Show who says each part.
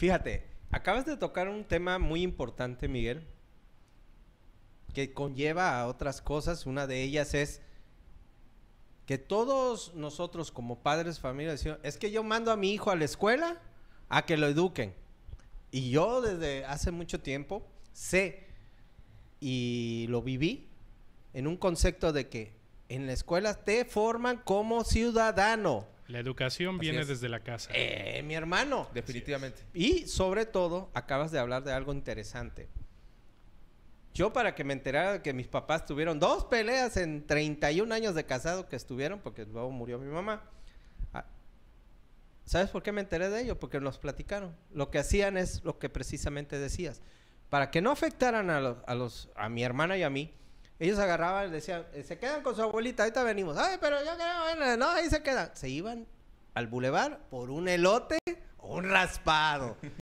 Speaker 1: Fíjate, acabas de tocar un tema muy importante, Miguel, que conlleva a otras cosas. Una de ellas es que todos nosotros como padres, familia, decimos, es que yo mando a mi hijo a la escuela a que lo eduquen. Y yo desde hace mucho tiempo sé y lo viví en un concepto de que en la escuela te forman como ciudadano. La educación viene desde la casa. Eh, mi hermano. Definitivamente. Y sobre todo, acabas de hablar de algo interesante. Yo para que me enterara de que mis papás tuvieron dos peleas en 31 años de casado que estuvieron, porque luego murió mi mamá. Ah, ¿Sabes por qué me enteré de ello? Porque nos platicaron. Lo que hacían es lo que precisamente decías. Para que no afectaran a, los, a, a mi hermana y a mí, ellos agarraban, decían, eh, se quedan con su abuelita, ahorita venimos. Ay, pero yo creo, no, ahí se quedan. Se iban al bulevar por un elote o un raspado.